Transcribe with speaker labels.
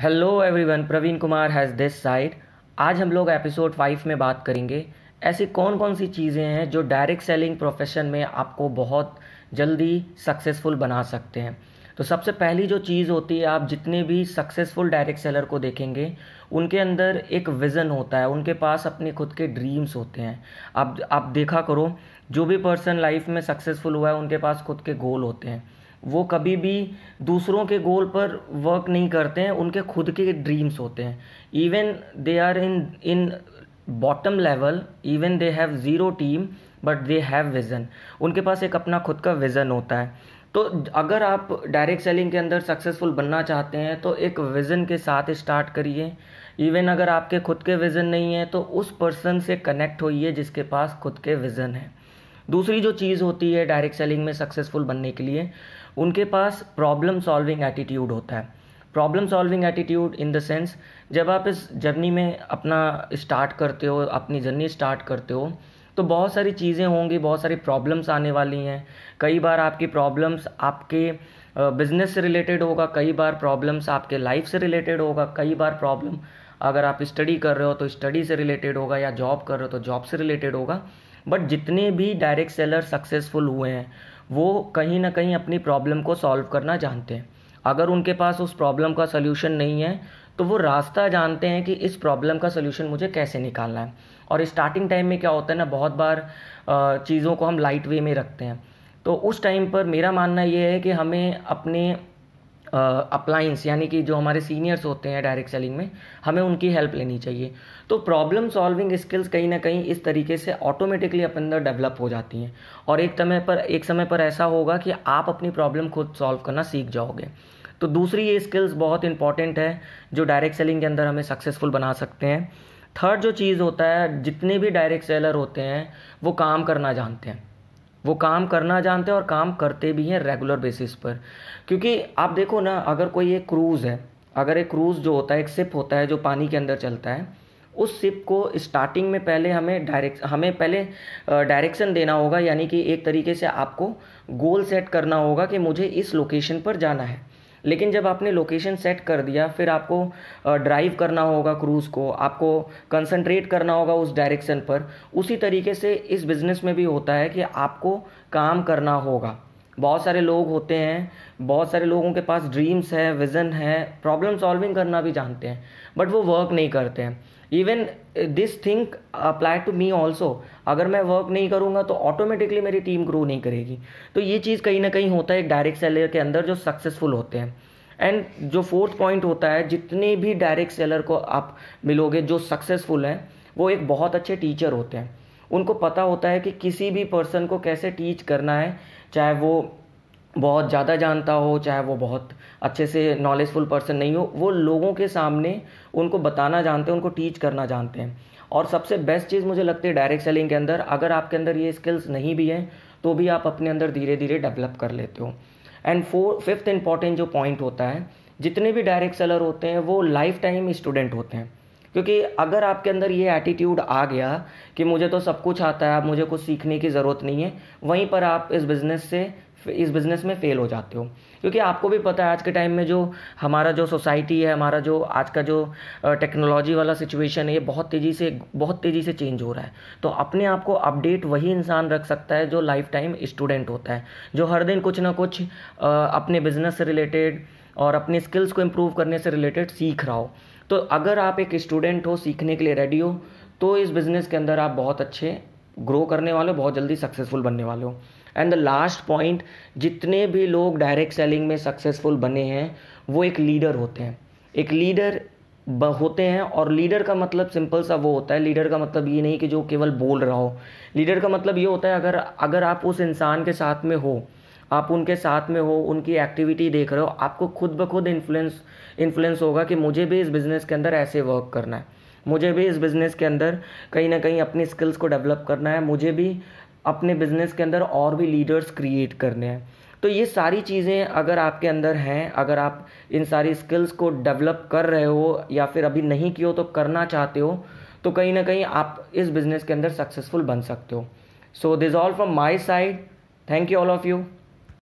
Speaker 1: hello everyone Praveen Kumar has this side आज हम लोग एपिसोड फाइव में बात करेंगे ऐसी कौन कौन सी चीज़ें हैं जो डायरेक्ट सेलिंग प्रोफेशन में आपको बहुत जल्दी सक्सेसफुल बना सकते हैं तो सबसे पहली जो चीज़ होती है आप जितने भी सक्सेसफुल डायरेक्ट सेलर को देखेंगे उनके अंदर एक विज़न होता है उनके पास अपने खुद के ड्रीम्स होते हैं आप आप देखा करो जो भी पर्सन लाइफ में सक्सेसफुल हुआ है उनके पास खुद के गोल होते हैं वो कभी भी दूसरों के गोल पर वर्क नहीं करते हैं उनके खुद के ड्रीम्स होते हैं even they are in in bottom level even they have zero team but they have vision उनके पास एक अपना खुद का विज़न होता है तो अगर आप डायरेक्ट सेलिंग के अंदर सक्सेसफुल बनना चाहते हैं तो एक विज़न के साथ स्टार्ट करिए इवन अगर आपके खुद के विज़न नहीं है तो उस पर्सन से कनेक्ट होइए जिसके पास खुद के विज़न हैं दूसरी जो चीज़ होती है डायरेक्ट सेलिंग में सक्सेसफुल बनने के लिए उनके पास प्रॉब्लम सॉल्विंग एटीट्यूड होता है problem solving attitude in the sense जब आप इस जर्नी में अपना स्टार्ट करते हो अपनी जर्नी स्टार्ट करते हो तो बहुत सारी चीज़ें होंगी बहुत सारी प्रॉब्लम्स आने वाली हैं कई बार आपकी प्रॉब्लम्स आपके बिजनेस से रिलेटेड होगा कई बार प्रॉब्लम्स आपके लाइफ से रिलेटेड होगा कई बार प्रॉब्लम अगर आप स्टडी कर रहे हो तो स्टडी से रिलेटेड होगा या जॉब कर रहे हो तो जॉब से रिलेटेड होगा बट जितने भी डायरेक्ट सेलर सक्सेसफुल हुए हैं वो कहीं ना कहीं अपनी प्रॉब्लम को सॉल्व करना जानते हैं अगर उनके पास उस प्रॉब्लम का सोल्यूशन नहीं है तो वो रास्ता जानते हैं कि इस प्रॉब्लम का सोल्यूशन मुझे कैसे निकालना है और स्टार्टिंग टाइम में क्या होता है ना बहुत बार चीज़ों को हम लाइट वे में रखते हैं तो उस टाइम पर मेरा मानना ये है कि हमें अपने अप्लाइंस यानी कि जो हमारे सीनियर्स होते हैं डायरेक्ट सेलिंग में हमें उनकी हेल्प लेनी चाहिए तो प्रॉब्लम सॉल्विंग स्किल्स कहीं ना कहीं इस तरीके से ऑटोमेटिकली अपने अंदर डेवलप हो जाती हैं और एक समय पर एक समय पर ऐसा होगा कि आप अपनी प्रॉब्लम खुद सॉल्व करना सीख जाओगे तो दूसरी ये स्किल्स बहुत इंपॉर्टेंट है जो डायरेक्ट सेलिंग के अंदर हमें सक्सेसफुल बना सकते हैं थर्ड जो चीज़ होता है जितने भी डायरेक्ट सेलर होते हैं वो काम करना जानते हैं वो काम करना जानते हैं और काम करते भी हैं रेगुलर बेसिस पर क्योंकि आप देखो ना अगर कोई एक क्रूज़ है अगर एक क्रूज़ जो होता है एक सिप होता है जो पानी के अंदर चलता है उस सिप को स्टार्टिंग में पहले हमें डायरेक्ट हमें पहले डायरेक्शन देना होगा यानी कि एक तरीके से आपको गोल सेट करना होगा कि मुझे इस लोकेशन पर जाना है लेकिन जब आपने लोकेशन सेट कर दिया फिर आपको ड्राइव करना होगा क्रूज़ को आपको कंसंट्रेट करना होगा उस डायरेक्शन पर उसी तरीके से इस बिज़नेस में भी होता है कि आपको काम करना होगा बहुत सारे लोग होते हैं बहुत सारे लोगों के पास ड्रीम्स है विज़न है प्रॉब्लम सॉल्विंग करना भी जानते हैं बट वो वर्क नहीं करते हैं even this think apply to me also अगर मैं वर्क नहीं करूँगा तो ऑटोमेटिकली मेरी टीम ग्रो नहीं करेगी तो ये चीज़ कहीं ना कहीं होता है एक डायरेक्ट सेलर के अंदर जो सक्सेसफुल होते हैं एंड जो फोर्थ पॉइंट होता है जितने भी डायरेक्ट सेलर को आप मिलोगे जो सक्सेसफुल हैं वो एक बहुत अच्छे टीचर होते हैं उनको पता होता है कि किसी भी पर्सन को कैसे टीच करना है चाहे वो बहुत ज़्यादा जानता हो चाहे वो बहुत अच्छे से नॉलेजफुल पर्सन नहीं हो वो लोगों के सामने उनको बताना जानते हैं उनको टीच करना जानते हैं और सबसे बेस्ट चीज़ मुझे लगती है डायरेक्ट सेलिंग के अंदर अगर आपके अंदर ये स्किल्स नहीं भी हैं तो भी आप अपने अंदर धीरे धीरे डेवलप कर लेते हो एंड फोर फिफ्थ इंपॉर्टेंट जो पॉइंट होता है जितने भी डायरेक्ट सेलर होते हैं वो लाइफ टाइम स्टूडेंट होते हैं क्योंकि अगर आपके अंदर ये एटीट्यूड आ गया कि मुझे तो सब कुछ आता है मुझे कुछ सीखने की ज़रूरत नहीं है वहीं पर आप इस बिज़नेस से इस बिज़नेस में फ़ेल हो जाते हो क्योंकि आपको भी पता है आज के टाइम में जो हमारा जो सोसाइटी है हमारा जो आज का जो टेक्नोलॉजी वाला सिचुएशन है ये बहुत तेज़ी से बहुत तेज़ी से चेंज हो रहा है तो अपने आप को अपडेट वही इंसान रख सकता है जो लाइफ टाइम स्टूडेंट होता है जो हर दिन कुछ ना कुछ अपने बिज़नेस से रिलेटेड और अपने स्किल्स को इम्प्रूव करने से रिलेटेड सीख रहा हो तो अगर आप एक स्टूडेंट हो सीखने के लिए रेडी हो तो इस बिज़नेस के अंदर आप बहुत अच्छे ग्रो करने वाले हो बहुत जल्दी सक्सेसफुल बनने वाले हो एंड द लास्ट पॉइंट जितने भी लोग डायरेक्ट सेलिंग में सक्सेसफुल बने हैं वो एक लीडर होते हैं एक लीडर होते हैं और लीडर का मतलब सिंपल सा वो होता है लीडर का मतलब ये नहीं कि जो केवल बोल रहा हो लीडर का मतलब ये होता है अगर अगर आप उस इंसान के साथ में हो आप उनके साथ में हो उनकी एक्टिविटी देख रहे हो आपको खुद ब खुद इन्फ्लुएंस इन्फ्लुएंस होगा कि मुझे भी इस बिज़नेस के अंदर ऐसे वर्क करना है मुझे भी इस बिज़नेस के अंदर कहीं ना कहीं अपनी स्किल्स को डेवलप करना है मुझे भी अपने बिज़नेस के अंदर और भी लीडर्स क्रिएट करने हैं तो ये सारी चीज़ें अगर आपके अंदर हैं अगर आप इन सारी स्किल्स को डेवलप कर रहे हो या फिर अभी नहीं किए हो तो करना चाहते हो तो कहीं ना कहीं आप इस बिज़नेस के अंदर सक्सेसफुल बन सकते हो so this all from my side thank you all of you